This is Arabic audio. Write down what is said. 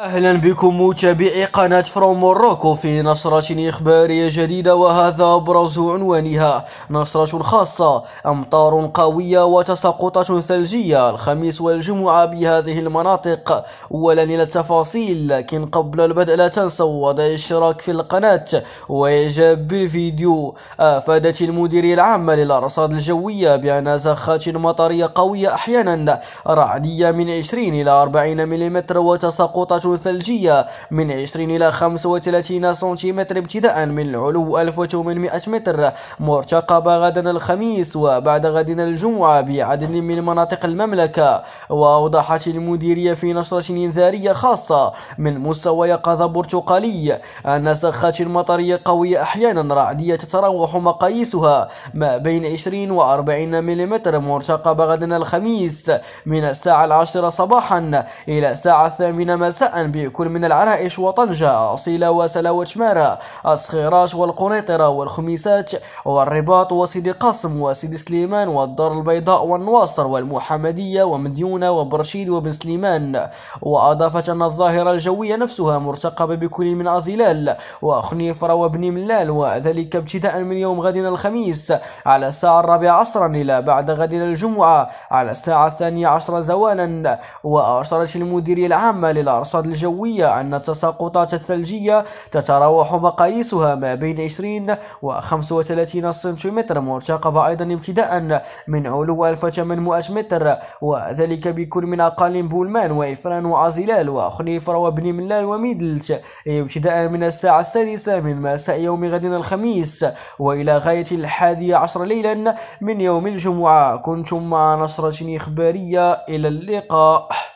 اهلا بكم متابعي قناة فروم موروكو في نشرة اخبارية جديدة وهذا ابرز عنوانها نشرة خاصة امطار قوية وتساقطات ثلجية الخميس والجمعة بهذه المناطق اولا الى التفاصيل لكن قبل البدء لا تنسوا وضع الاشتراك في القناة واعجاب بالفيديو افادت المديرية العامة للارصاد الجوية بان زخات مطرية قوية احيانا رعدية من 20 الى 40 ملم وتساقطات ثلجية من 20 إلى 35 سنتيمتر ابتداء من العلو 1800 متر مرتقبة غدا الخميس وبعد غد الجمعة بعدد من مناطق المملكة وأوضحت المديرية في نشرة إنذارية خاصة من مستوى يقظة برتقالي أن سخات مطرية قوية أحيانا رعدية تتراوح مقاييسها ما بين 20 و 40 ملم مرتقبة غدا الخميس من الساعة العاشرة صباحا إلى الساعة الثامنة مساء بكل من العرائش وطنجة أصيلة وسلا وشمارة الصخيراش والقنيطرة والخميسات والرباط وسيدي قاسم وسيدي سليمان والدار البيضاء والنواصر والمحمدية ومديونة وبرشيد وبن سليمان وأضافت أن الظاهرة الجوية نفسها مرتقبة بكل من أزيلال وخنيفرة وابن ملال وذلك ابتداء من يوم غد الخميس على الساعة الرابعة عصرا إلى بعد غد الجمعة على الساعة الثانية عشر زوالا وأشارت المديرية العامة للأرصاد الجوية أن التساقطات الثلجية تتراوح مقاييسها ما بين 20 و 35 سنتيمتر مرتقبة أيضا ابتداء من علو 1800 متر وذلك بكل من أقاليم بولمان وإفران وعزلال وخنيفر وابن ملال وميدلت ابتداء من الساعة السادسة من مساء يوم غد الخميس وإلى غاية الحادية عشر ليلا من يوم الجمعة كنتم مع نصرة إخبارية إلى اللقاء